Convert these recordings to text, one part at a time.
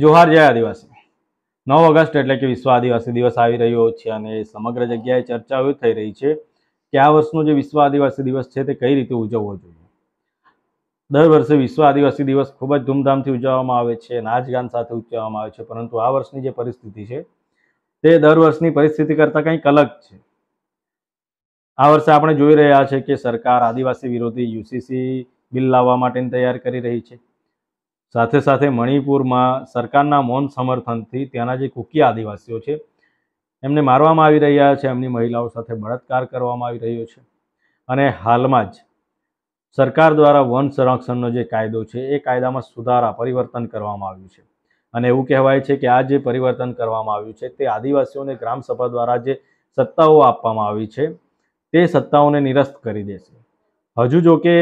જોહાર જય આદિવાસી નવ ઓગસ્ટ એટલે કે વિશ્વ આદિવાસી દિવસ આવી રહ્યો છે અને સમગ્ર જગ્યાએ ચર્ચા એવી થઈ રહી છે કે આ વર્ષનો જે વિશ્વ આદિવાસી દિવસ છે તે કઈ રીતે ઉજવવો જોઈએ દર વર્ષે વિશ્વ આદિવાસી દિવસ ખૂબ જ ધૂમધામથી ઉજવવામાં આવે છે નાચગાન સાથે ઉજવવામાં આવે છે પરંતુ આ વર્ષની જે પરિસ્થિતિ છે તે દર વર્ષની પરિસ્થિતિ કરતાં કંઈક અલગ છે આ વર્ષે આપણે જોઈ રહ્યા છે કે સરકાર આદિવાસી વિરોધી યુસીસી બિલ લાવવા માટેની તૈયાર કરી રહી છે સાથે સાથે મણિપુરમાં સરકારના મૌન સમર્થનથી ત્યાંના જે કુકી આદિવાસીઓ છે એમને મારવામાં આવી રહ્યા છે એમની મહિલાઓ સાથે બળાત્કાર કરવામાં આવી રહ્યો છે અને હાલમાં જ સરકાર દ્વારા વન સંરક્ષણનો જે કાયદો છે એ કાયદામાં સુધારા પરિવર્તન કરવામાં આવ્યું છે અને એવું કહેવાય છે કે આ જે પરિવર્તન કરવામાં આવ્યું છે તે આદિવાસીઓને ગ્રામસભા દ્વારા જે સત્તાઓ આપવામાં આવી છે તે સત્તાઓને નિરસ્ત કરી દેશે હજુ જો કે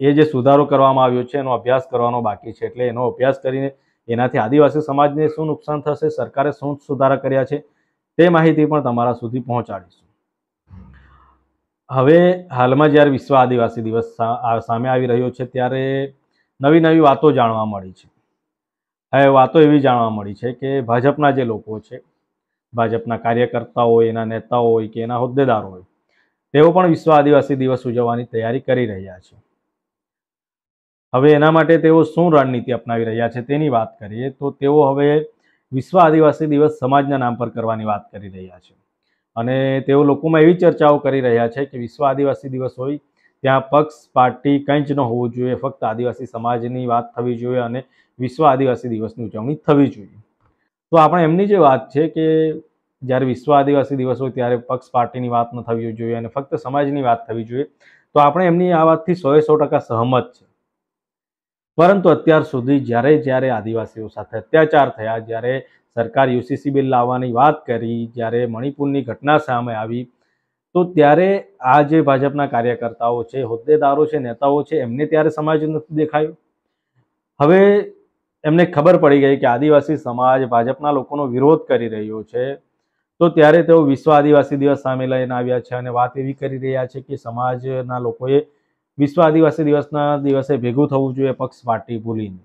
એ જે સુધારો કરવામાં આવ્યો છે એનો અભ્યાસ કરવાનો બાકી છે એટલે એનો અભ્યાસ કરીને એનાથી આદિવાસી સમાજને શું નુકસાન થશે સરકારે શું સુધારા કર્યા છે તે માહિતી પણ તમારા સુધી પહોંચાડીશું હવે હાલમાં જ્યારે વિશ્વ આદિવાસી દિવસ સામે આવી રહ્યો છે ત્યારે નવી નવી વાતો જાણવા મળી છે હવે વાતો એવી જાણવા મળી છે કે ભાજપના જે લોકો છે ભાજપના કાર્યકર્તાઓ હોય એના નેતાઓ હોય કે એના હોદ્દેદારો હોય તેઓ પણ વિશ્વ આદિવાસી દિવસ ઉજવવાની તૈયારી કરી રહ્યા છે હવે એના માટે તેઓ શું રણનીતિ અપનાવી રહ્યા છે તેની વાત કરીએ તો તેઓ હવે વિશ્વ આદિવાસી દિવસ સમાજના નામ પર કરવાની વાત કરી રહ્યા છે અને તેઓ લોકોમાં એવી ચર્ચાઓ કરી રહ્યા છે કે વિશ્વ આદિવાસી દિવસ હોય ત્યાં પક્ષ પાર્ટી કંઈ જ ન હોવું જોઈએ ફક્ત આદિવાસી સમાજની વાત થવી જોઈએ અને વિશ્વ આદિવાસી દિવસની ઉજવણી થવી જોઈએ તો આપણે એમની જે વાત છે કે જ્યારે વિશ્વ આદિવાસી દિવસ હોય ત્યારે પક્ષ પાર્ટીની વાત ન થવી જોઈએ અને ફક્ત સમાજની વાત થવી જોઈએ તો આપણે એમની આ વાતથી સોએ સો ટકા સહમત છે પરંતુ અત્યાર સુધી જ્યારે જ્યારે આદિવાસીઓ સાથે અત્યાચાર થયા જ્યારે સરકાર યુસીસી બિલ લાવવાની વાત કરી જ્યારે મણિપુરની ઘટના સામે આવી તો ત્યારે આ જે ભાજપના કાર્યકર્તાઓ છે હોદ્દેદારો છે નેતાઓ છે એમને ત્યારે સમાજ નથી દેખાયો હવે એમને ખબર પડી ગઈ કે આદિવાસી સમાજ ભાજપના લોકોનો વિરોધ કરી રહ્યો છે તો ત્યારે તેઓ વિશ્વ આદિવાસી દિવસ સામે લઈને આવ્યા છે અને વાત એવી કરી રહ્યા છે કે સમાજના લોકોએ વિશ્વ આદિવાસી દિવસના દિવસે ભેગું થવું જોઈએ પક્ષ પાર્ટી ભૂલીને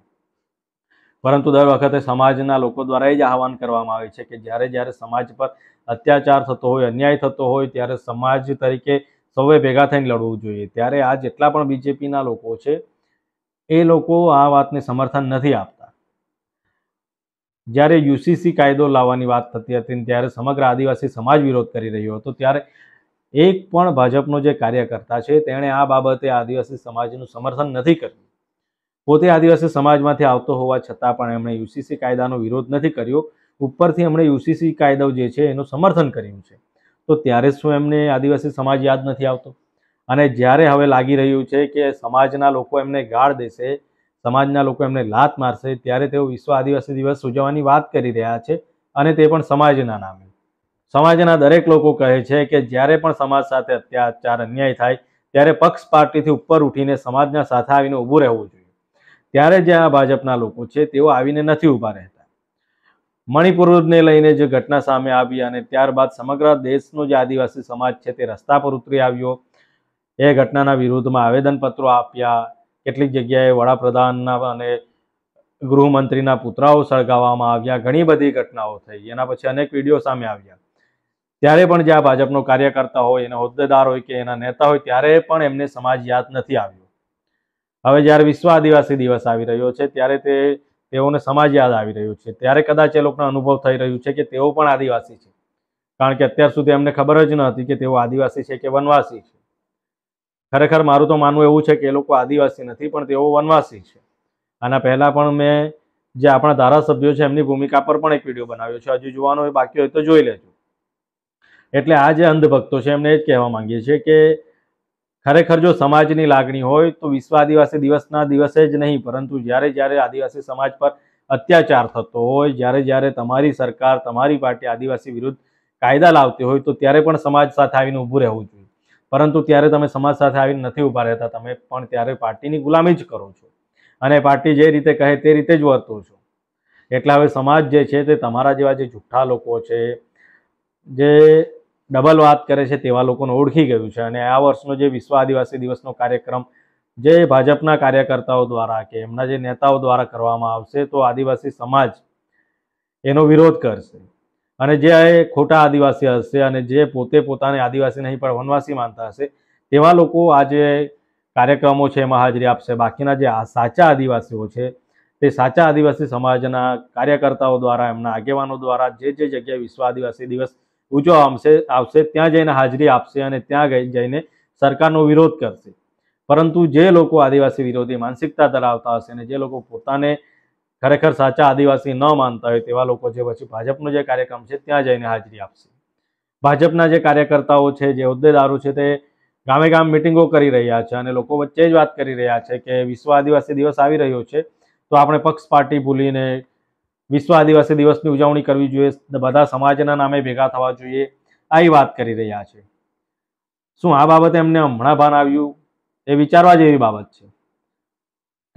પરંતુ દર વખતે સમાજના લોકો દ્વારા એ જ આહવાન કરવામાં આવે છે કે જ્યારે જ્યારે સમાજ પર અત્યાચાર થતો હોય અન્યાય થતો હોય ત્યારે સમાજ તરીકે સૌએ ભેગા થઈને લડવું જોઈએ ત્યારે આ જેટલા પણ બીજેપીના લોકો છે એ લોકો આ વાતને સમર્થન નથી આપતા જ્યારે યુસીસી કાયદો લાવવાની વાત થતી હતી ત્યારે સમગ્ર આદિવાસી સમાજ વિરોધ કરી રહ્યો હતો ત્યારે એક પણ ભાજપનો જે કાર્યકર્તા છે તેણે આ બાબતે આદિવાસી સમાજનું સમર્થન નથી કર્યું પોતે આદિવાસી સમાજમાંથી આવતો હોવા છતાં પણ એમણે યુસીસી કાયદાનો વિરોધ નથી કર્યો ઉપરથી એમણે યુસીસી કાયદો જે છે એનું સમર્થન કર્યું છે તો ત્યારે શું એમને આદિવાસી સમાજ યાદ નથી આવતો અને જ્યારે હવે લાગી રહ્યું છે કે સમાજના લોકો એમને ગાળ દેશે સમાજના લોકો એમને લાત મારશે ત્યારે તેઓ વિશ્વ આદિવાસી દિવસ ઉજવવાની વાત કરી રહ્યા છે અને તે પણ સમાજના નામે સમાજના દરેક લોકો કહે છે કે જ્યારે પણ સમાજ સાથે અત્યાચાર અન્યાય થાય ત્યારે પક્ષ પાર્ટીથી ઉપર ઉઠીને સમાજના સાથે આવીને ઊભું રહેવું જોઈએ ત્યારે જ્યાં ભાજપના લોકો છે તેઓ આવીને નથી ઊભા રહેતા મણિપુરને લઈને જે ઘટના સામે આવી અને ત્યારબાદ સમગ્ર દેશનો જે આદિવાસી સમાજ છે તે રસ્તા પર ઉતરી આવ્યો એ ઘટનાના વિરોધમાં આવેદનપત્રો આપ્યા કેટલીક જગ્યાએ વડાપ્રધાનના અને ગૃહમંત્રીના પુતરાઓ સળગાવવામાં આવ્યા ઘણી બધી ઘટનાઓ થઈ એના પછી અનેક વિડીયો સામે આવ્યા ત્યારે પણ જ્યાં આ ભાજપનો કાર્યકર્તા હોય એના હોદ્દેદાર હોય કે એના નેતા હોય ત્યારે પણ એમને સમાજ યાદ નથી આવ્યો હવે જ્યારે વિશ્વ આદિવાસી દિવસ આવી રહ્યો છે ત્યારે તે તેઓને સમાજ યાદ આવી રહ્યું છે ત્યારે કદાચ એ લોકોનો અનુભવ થઈ રહ્યું છે કે તેઓ પણ આદિવાસી છે કારણ કે અત્યાર સુધી એમને ખબર જ ન હતી કે તેઓ આદિવાસી છે કે વનવાસી છે ખરેખર મારું તો માનવું એવું છે કે એ લોકો આદિવાસી નથી પણ તેઓ વનવાસી છે આના પહેલાં પણ મેં જે આપણા ધારાસભ્યો છે એમની ભૂમિકા પર પણ એક વિડીયો બનાવ્યો છે હજુ જોવાનો એ બાકી હોય તો જોઈ લેજો એટલે આ જે અંધભક્તો છે એમને એ જ કહેવા માંગીએ છીએ કે ખરેખર જો સમાજની લાગણી હોય તો વિશ્વ આદિવાસી દિવસના દિવસે જ નહીં પરંતુ જ્યારે જ્યારે આદિવાસી સમાજ પર અત્યાચાર થતો હોય જ્યારે જ્યારે તમારી સરકાર તમારી પાર્ટી આદિવાસી વિરુદ્ધ કાયદા લાવતી હોય તો ત્યારે પણ સમાજ સાથે આવીને ઊભું રહેવું જોઈએ પરંતુ ત્યારે તમે સમાજ સાથે આવીને નથી ઊભા રહેતા તમે પણ ત્યારે પાર્ટીની ગુલામી જ કરો છો અને પાર્ટી જે રીતે કહે તે રીતે જ વર્તો છો એટલે હવે સમાજ જે છે તે તમારા જેવા જે જુઠ્ઠા લોકો છે જે ડબલ વાત કરે છે તેવા લોકોને ઓળખી ગયું છે અને આ વર્ષનો જે વિશ્વ આદિવાસી દિવસનો કાર્યક્રમ જે ભાજપના કાર્યકર્તાઓ દ્વારા કે એમના જે નેતાઓ દ્વારા કરવામાં આવશે તો આદિવાસી સમાજ એનો વિરોધ કરશે અને જે ખોટા આદિવાસી હશે અને જે પોતે પોતાને આદિવાસી નહીં પણ વનવાસી માનતા હશે તેવા લોકો આ જે કાર્યક્રમો છે એમાં હાજરી આપશે બાકીના જે આ સાચા આદિવાસીઓ છે તે સાચા આદિવાસી સમાજના કાર્યકર્તાઓ દ્વારા એમના આગેવાનો દ્વારા જે જે જગ્યાએ વિશ્વ આદિવાસી દિવસ ઉજવવા આવશે આવશે ત્યાં જઈને હાજરી આપશે અને ત્યાં જઈને સરકારનો વિરોધ કરશે પરંતુ જે લોકો આદિવાસી વિરોધી માનસિકતા ધરાવતા હશે અને જે લોકો પોતાને ખરેખર સાચા આદિવાસી ન માનતા હોય તેવા લોકો જે પછી ભાજપનો જે કાર્યક્રમ છે ત્યાં જઈને હાજરી આપશે ભાજપના જે કાર્યકર્તાઓ છે જે હોદ્દેદારો છે તે ગામે ગામ મિટિંગો કરી રહ્યા છે અને લોકો વચ્ચે જ વાત કરી રહ્યા છે કે વિશ્વ આદિવાસી દિવસ આવી રહ્યો છે તો આપણે પક્ષ પાર્ટી ભૂલીને વિશ્વ આદિવાસી દિવસની ઉજવણી કરવી જોઈએ બધા સમાજના નામે ભેગા થવા જોઈએ આવી વાત કરી રહ્યા છે શું આ બાબતે એમને હમણાં ભાન આવ્યું એ વિચારવા જેવી બાબત છે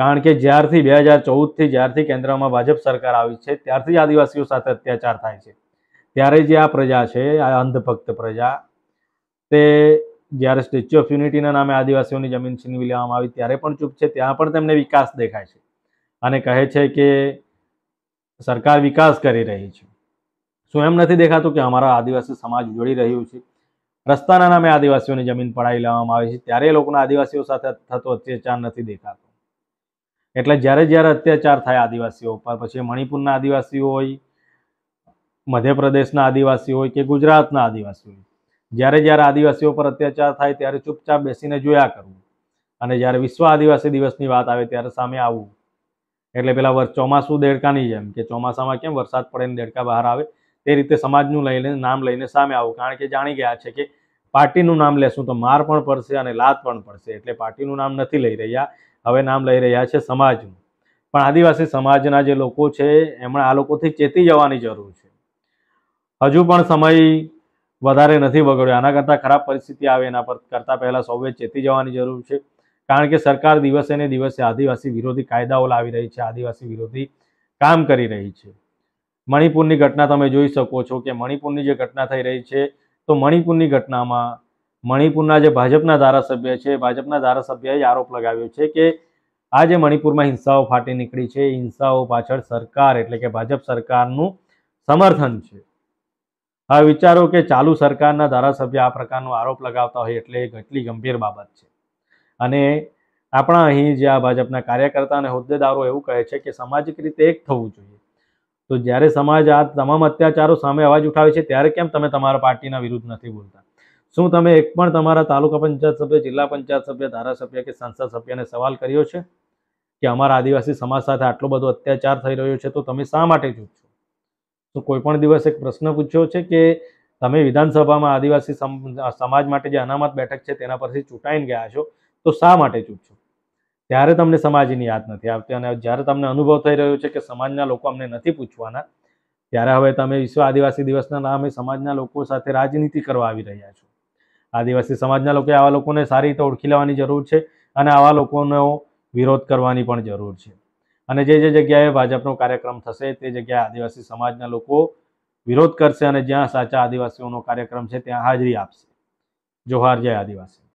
કારણ કે જ્યારથી બે હજાર ચૌદથી જ્યારથી કેન્દ્રમાં ભાજપ સરકાર આવી છે ત્યારથી આદિવાસીઓ સાથે અત્યાચાર થાય છે ત્યારે જે આ પ્રજા છે આ અંધભક્ત પ્રજા તે જ્યારે સ્ટેચ્યુ ઓફ યુનિટીના નામે આદિવાસીઓની જમીન છીનવી લેવામાં આવી ત્યારે પણ ચૂપ છે ત્યાં પણ તેમને વિકાસ દેખાય છે અને કહે છે કે સરકાર વિકાસ કરી રહી છે શું એમ નથી દેખાતું કે અમારા આદિવાસી સમાજ જોડી રહ્યું છે રસ્તાના નામે આદિવાસીઓની જમીન પડાવી લેવામાં આવે છે ત્યારે લોકોના આદિવાસીઓ સાથે થતો અત્યાચાર નથી દેખાતો એટલે જ્યારે જ્યારે અત્યાચાર થાય આદિવાસીઓ પર પછી મણિપુરના આદિવાસીઓ હોય મધ્યપ્રદેશના આદિવાસીઓ હોય કે ગુજરાતના આદિવાસીઓ હોય જ્યારે જ્યારે આદિવાસીઓ પર અત્યાચાર થાય ત્યારે ચૂપચાપ બેસીને જોયા કરવું અને જ્યારે વિશ્વ આદિવાસી દિવસની વાત આવે ત્યારે સામે આવવું એટલે પેલા ચોમાસું દેડકાની જેમ કે ચોમાસામાં કેમ વરસાદ પડે ને દેડકા બહાર આવે તે રીતે સમાજનું લઈને નામ લઈને સામે આવું કારણ કે જાણી ગયા છે કે પાર્ટીનું નામ લેશું તો માર પણ પડશે અને લાત પણ પડશે એટલે પાર્ટીનું નામ નથી લઈ રહ્યા હવે નામ લઈ રહ્યા છે સમાજનું પણ આદિવાસી સમાજના જે લોકો છે એમણે આ લોકોથી ચેતી જવાની જરૂર છે હજુ પણ સમય વધારે નથી બગડ્યો આના કરતાં ખરાબ પરિસ્થિતિ આવે એના પર કરતાં પહેલાં સૌએ ચેતી જવાની જરૂર છે કારણ કે સરકાર દિવસે ને દિવસે આદિવાસી વિરોધી કાયદાઓ લાવી રહી છે આદિવાસી વિરોધી કામ કરી રહી છે મણિપુરની ઘટના તમે જોઈ શકો છો કે મણિપુરની જે ઘટના થઈ રહી છે તો મણિપુરની ઘટનામાં મણિપુરના જે ભાજપના ધારાસભ્ય છે ભાજપના ધારાસભ્યએ આરોપ લગાવ્યો છે કે આ જે મણિપુરમાં હિંસાઓ ફાટી નીકળી છે હિંસાઓ પાછળ સરકાર એટલે કે ભાજપ સરકારનું સમર્થન છે હવે વિચારો કે ચાલુ સરકારના ધારાસભ્ય આ પ્રકારનો આરોપ લગાવતા હોય એટલે કેટલી ગંભીર બાબત છે અને આપણા અહીં જે આ ભાજપના કાર્યકર્તા અને હોદ્દેદારો એવું કહે છે કે સામાજિક રીતે એક થવું જોઈએ તો જ્યારે સમાજ આ તમામ અત્યાચારો સામે અવાજ ઉઠાવે છે ત્યારે કેમ તમે તમારા પાર્ટીના વિરુદ્ધ નથી બોલતા શું તમે એક પણ તમારા તાલુકા પંચાયત સભ્ય જિલ્લા પંચાયત સભ્ય ધારાસભ્ય કે સંસદ સભ્યને સવાલ કર્યો છે કે અમારા આદિવાસી સમાજ સાથે આટલો બધો અત્યાચાર થઈ રહ્યો છે તો તમે શા માટે ચૂપ છો તો કોઈ પણ દિવસ એક પ્રશ્ન પૂછ્યો છે કે તમે વિધાનસભામાં આદિવાસી સમાજ માટે જે અનામત બેઠક છે તેના પરથી ચૂંટાઈને ગયા છો તો શા માટે ચૂપ છો ત્યારે તમને સમાજની યાદ નથી આવતી અને જ્યારે તમને અનુભવ થઈ રહ્યો છે કે સમાજના લોકો અમને નથી પૂછવાના ત્યારે હવે તમે વિશ્વ આદિવાસી દિવસના નામે સમાજના લોકો સાથે રાજનીતિ કરવા આવી રહ્યા છો આદિવાસી સમાજના લોકોએ આવા લોકોને સારી રીતે ઓળખી લેવાની જરૂર છે અને આવા લોકોનો વિરોધ કરવાની પણ જરૂર છે અને જે જે જગ્યાએ ભાજપનો કાર્યક્રમ થશે તે જગ્યાએ આદિવાસી સમાજના લોકો વિરોધ કરશે અને જ્યાં સાચા આદિવાસીઓનો કાર્યક્રમ છે ત્યાં હાજરી આપશે જોહાર જય આદિવાસી